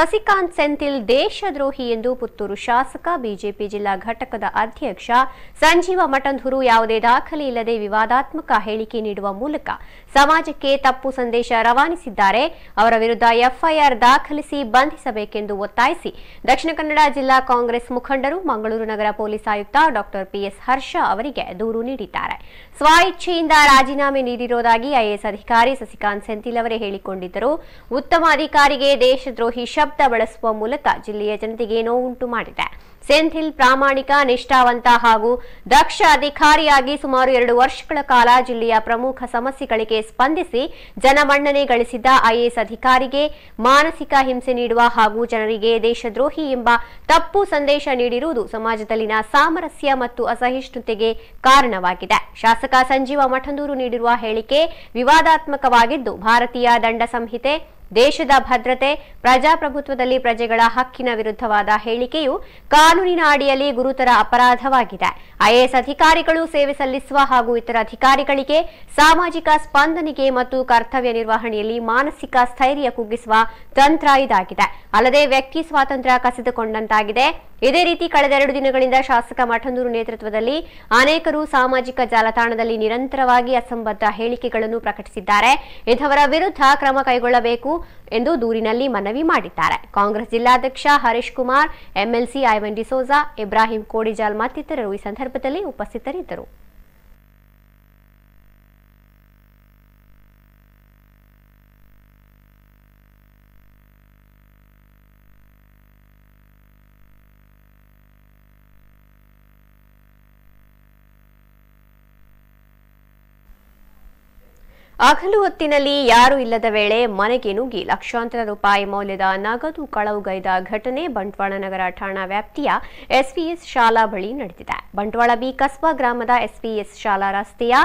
ಸಸಿಕಾಂತ್ ಸೆಂಥಿಲ್ ದೇಶದ್ರೋಹಿ ಎಂದು ಪುತ್ತೂರು ಶಾಸಕ ಬಿಜೆಪಿ ಜಿಲ್ಲಾ ಘಟಕದ ಅಧ್ಯಕ್ಷ ಸಂಜೀವ ಮಠಂಧೂರು ಯಾವುದೇ ದಾಖಲೆ ಇಲ್ಲದೆ ವಿವಾದಾತ್ಮಕ ಹೇಳಿಕೆ ನೀಡುವ ಮೂಲಕ ಸಮಾಜಕ್ಕೆ ತಪ್ಪು ಸಂದೇಶ ರವಾನಿಸಿದ್ದಾರೆ ಅವರ ವಿರುದ್ಧ ಎಫ್ಐಆರ್ ದಾಖಲಿಸಿ ಬಂಧಿಸಬೇಕೆಂದು ಒತ್ತಾಯಿಸಿ ದಕ್ಷಿಣ ಕನ್ನಡ ಜಿಲ್ಲಾ ಕಾಂಗ್ರೆಸ್ ಮುಖಂಡರು ಮಂಗಳೂರು ನಗರ ಪೊಲೀಸ್ ಆಯುಕ್ತ ಡಾ ಪಿಎಸ್ ಹರ್ಷ ಅವರಿಗೆ ದೂರು ನೀಡಿದ್ದಾರೆ ಸ್ವಇಚ್ಛೆಯಿಂದ ರಾಜೀನಾಮೆ ನೀಡಿರುವುದಾಗಿ ಐಎಎಸ್ ಅಧಿಕಾರಿ ಸಸಿಕಾಂತ್ ಸೆಂಥಿಲ್ ಅವರೇ ಹೇಳಿಕೊಂಡಿದ್ದರು ಉತ್ತಮ ಅಧಿಕಾರಿಗೆ ದೇಶದ್ರೋಹಿ ಶಬ್ದ ಶಬ್ದ ಬಳಸುವ ಮೂಲಕ ಜಿಲ್ಲೆಯ ಜನತೆಗೆ ನೋವುಂಟು ಮಾಡಿದೆ ಸೆಂಥಿಲ್ ಪ್ರಾಮಾಣಿಕ ನಿಷ್ಠಾವಂತ ಹಾಗೂ ದಕ್ಷ ಅಧಿಕಾರಿಯಾಗಿ ಸುಮಾರು ಎರಡು ವರ್ಷಗಳ ಕಾಲ ಜಿಲ್ಲೆಯ ಪ್ರಮುಖ ಸಮಸ್ಯೆಗಳಿಗೆ ಸ್ಪಂದಿಸಿ ಜನಮನ್ನಣೆ ಗಳಿಸಿದ್ದ ಐಎಎಸ್ ಅಧಿಕಾರಿಗೆ ಮಾನಸಿಕ ಹಿಂಸೆ ನೀಡುವ ಹಾಗೂ ಜನರಿಗೆ ದೇಶದ್ರೋಹಿ ಎಂಬ ತಪ್ಪು ಸಂದೇಶ ನೀಡಿರುವುದು ಸಮಾಜದಲ್ಲಿನ ಸಾಮರಸ್ಯ ಮತ್ತು ಅಸಹಿಷ್ಣುತೆಗೆ ಕಾರಣವಾಗಿದೆ ಶಾಸಕ ಸಂಜೀವ ಮಠಂದೂರು ನೀಡಿರುವ ಹೇಳಿಕೆ ವಿವಾದಾತ್ಮಕವಾಗಿದ್ದು ಭಾರತೀಯ ದಂಡ ಸಂಹಿತೆ ದೇಶದ ಭದ್ರತೆ ಪ್ರಜಾಪ್ರಭುತ್ವದಲ್ಲಿ ಪ್ರಜೆಗಳ ಹಕ್ಕಿನ ವಿರುದ್ಧವಾದ ಹೇಳಿಕೆಯು ಕಾನೂನಿನ ಅಡಿಯಲ್ಲಿ ಗುರುತರ ಅಪರಾಧವಾಗಿದೆ ಐಎಎಸ್ ಅಧಿಕಾರಿಗಳು ಸೇವೆ ಸಲ್ಲಿಸುವ ಹಾಗೂ ಇತರ ಅಧಿಕಾರಿಗಳಿಗೆ ಸಾಮಾಜಿಕ ಸ್ಪಂದನೆಗೆ ಮತ್ತು ಕರ್ತವ್ಯ ನಿರ್ವಹಣೆಯಲ್ಲಿ ಮಾನಸಿಕ ಸ್ಥೈರ್ಯ ಕುಗ್ಗಿಸುವ ತಂತ್ರ ಇದಾಗಿದೆ ಅಲ್ಲದೆ ವ್ಯಕ್ತಿ ಸ್ವಾತಂತ್ರ್ಯ ಕಸಿದುಕೊಂಡಂತಾಗಿದೆ ಇದೇ ರೀತಿ ಕಳೆದ ಎರಡು ದಿನಗಳಿಂದ ಶಾಸಕ ಮಠಂದೂರು ನೇತೃತ್ವದಲ್ಲಿ ಅನೇಕರು ಸಾಮಾಜಿಕ ಜಾಲತಾಣದಲ್ಲಿ ನಿರಂತರವಾಗಿ ಅಸಂಬದ್ಧ ಹೇಳಿಕೆಗಳನ್ನು ಪ್ರಕಟಿಸಿದ್ದಾರೆ ಇಂಥವರ ವಿರುದ್ಧ ಕ್ರಮ ಕೈಗೊಳ್ಳಬೇಕು ಎಂದು ದೂರಿನಲ್ಲಿ ಮನವಿ ಮಾಡಿದ್ದಾರೆ ಕಾಂಗ್ರೆಸ್ ಜಿಲ್ಲಾಧ್ಯಕ್ಷ ಹರೀಶ್ ಕುಮಾರ್ ಎಂಎಲ್ಸಿ ಐವನ್ ಡಿಸೋಜಾ ಇಬ್ರಾಹಿಂ ಕೋಡಿಜಾಲ್ ಮತ್ತಿತರರು ಈ ಸಂದರ್ಭದಲ್ಲಿ ಉಪಸ್ಥಿತರಿದ್ದರು ಹಗಲು ಹೊತ್ತಿನಲ್ಲಿ ಯಾರು ಇಲ್ಲದ ವೇಳೆ ಮನೆಗೆ ನುಗ್ಗಿ ಲಕ್ಷಾಂತರ ರೂಪಾಯಿ ಮೌಲ್ಯದ ನಗದು ಕಳವುಗೈದ ಘಟನೆ ಬಂಟ್ವಾಳ ನಗರ ಠಾಣಾ ವ್ಯಾಪ್ತಿಯ ಎಸ್ವಿಎಸ್ ಶಾಲಾ ಬಳಿ ನಡೆದಿದೆ ಬಂಟ್ವಾಳ ಬಿ ಕಸ್ಬಾ ಗ್ರಾಮದ ಎಸ್ವಿಎಸ್ ಶಾಲಾ ರಸ್ತೆಯ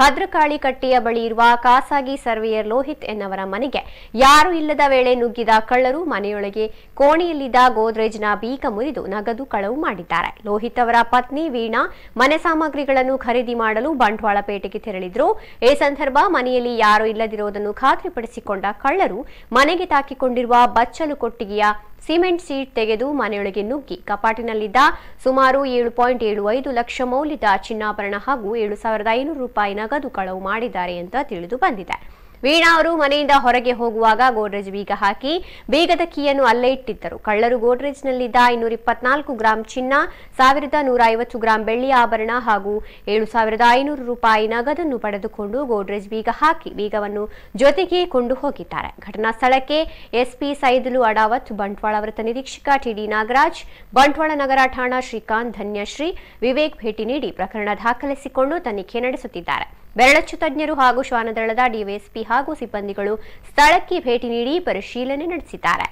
ಭದ್ರಕಾಳಿ ಕಟ್ಟೆಯ ಬಳಿ ಇರುವ ಖಾಸಗಿ ಸರ್ವೇಯರ್ ಲೋಹಿತ್ ಎನ್ನವರ ಮನೆಗೆ ಯಾರು ಇಲ್ಲದ ವೇಳೆ ನುಗ್ಗಿದ ಕಳ್ಳರು ಮನೆಯೊಳಗೆ ಕೋಣೆಯಲ್ಲಿದ್ದ ಗೋದ್ರೇಜ್ನ ಬೀಕ ಮುರಿದು ನಗದು ಕಳವು ಮಾಡಿದ್ದಾರೆ ಲೋಹಿತ್ ಅವರ ಪತ್ನಿ ವೀಣಾ ಮನೆ ಸಾಮಗ್ರಿಗಳನ್ನು ಖರೀದಿ ಮಾಡಲು ಬಂಟ್ವಾಳ ಪೇಟೆಗೆ ತೆರಳಿದ್ರು ಈ ಸಂದರ್ಭ ಮನೆಯಲ್ಲಿ ಮನೆಯಲ್ಲಿ ಯಾರೂ ಇಲ್ಲದಿರುವುದನ್ನು ಖಾತ್ರಿಪಡಿಸಿಕೊಂಡ ಕಳ್ಳರು ಮನೆಗೆ ತಾಕಿಕೊಂಡಿರುವ ಬಚ್ಚಲು ಕೊಟ್ಟಿಗೆಯ ಸಿಮೆಂಟ್ ಸೀಟ್ ತೆಗೆದು ಮನೆಯೊಳಗೆ ನುಗ್ಗಿ ಕಪಾಟಿನಲ್ಲಿದ್ದ ಸುಮಾರು ಏಳು ಪಾಯಿಂಟ್ ಏಳು ಐದು ಲಕ್ಷ ಮೌಲ್ಯದ ಚಿನ್ನಾಭರಣ ಹಾಗೂ ಏಳು ಸಾವಿರದ ಐನೂರು ರೂಪಾಯಿ ನಗದು ಕಳವು ಮಾಡಿದ್ದಾರೆ ಅಂತ ತಿಳಿದು ಬಂದಿದೆ ವೀಣಾ ಅವರು ಮನೆಯಿಂದ ಹೊರಗೆ ಹೋಗುವಾಗ ಗೋಡ್ರೇಜ್ ಬೀಗ ಹಾಕಿ ಬೀಗದ ಕೀಯನ್ನು ಅಲ್ಲೇ ಇಟ್ಟಿದ್ದರು ಕಳ್ಳರು ಗೋಡ್ರೇಜ್ನಲ್ಲಿದ್ದ ಇನ್ನೂರ ಇಪ್ಪತ್ನಾಲ್ಕು ಗ್ರಾಂ ಚಿನ್ನ ಸಾವಿರದ ನೂರ ಐವತ್ತು ಗ್ರಾಂ ಬೆಳ್ಳಿ ಆಭರಣ ಹಾಗೂ ಏಳು ಸಾವಿರದ ಐನೂರು ರೂಪಾಯಿ ನಗದನ್ನು ಪಡೆದುಕೊಂಡು ಗೋಡ್ರೇಜ್ ಬೀಗ ಹಾಕಿ ಬೀಗವನ್ನು ಜೊತೆಗೆ ಕೊಂಡು ಹೋಗಿದ್ದಾರೆ ಘಟನಾ ಸ್ಥಳಕ್ಕೆ ಎಸ್ಪಿ ಸೈದಲು ಅಡಾವತ್ ಬಂಟ್ವಾಳ ವೃತ್ತ ನಿರೀಕ್ಷಕ ಟಿಡಿ ನಾಗರಾಜ್ ಬಂಟ್ವಾಳ ನಗರ ಠಾಣಾ ಶ್ರೀಕಾಂತ್ ಧನ್ಯಶ್ರೀ ವಿವೇಕ್ ಭೇಟಿ ನೀಡಿ ಪ್ರಕರಣ ದಾಖಲಿಸಿಕೊಂಡು ತನಿಖೆ ನಡೆಸುತ್ತಿದ್ದಾರೆ ಬೆರಳಚ್ಚು ತಜ್ಞರು ಹಾಗೂ ಶ್ವಾನದಳದ ಡಿವೈಎಸ್ಪಿ ಹಾಗೂ ಸಿಬ್ಬಂದಿಗಳು ಸ್ಥಳಕ್ಕೆ ಭೇಟಿ ನೀಡಿ ಪರಿಶೀಲನೆ ನಡೆಸಿದ್ದಾರೆ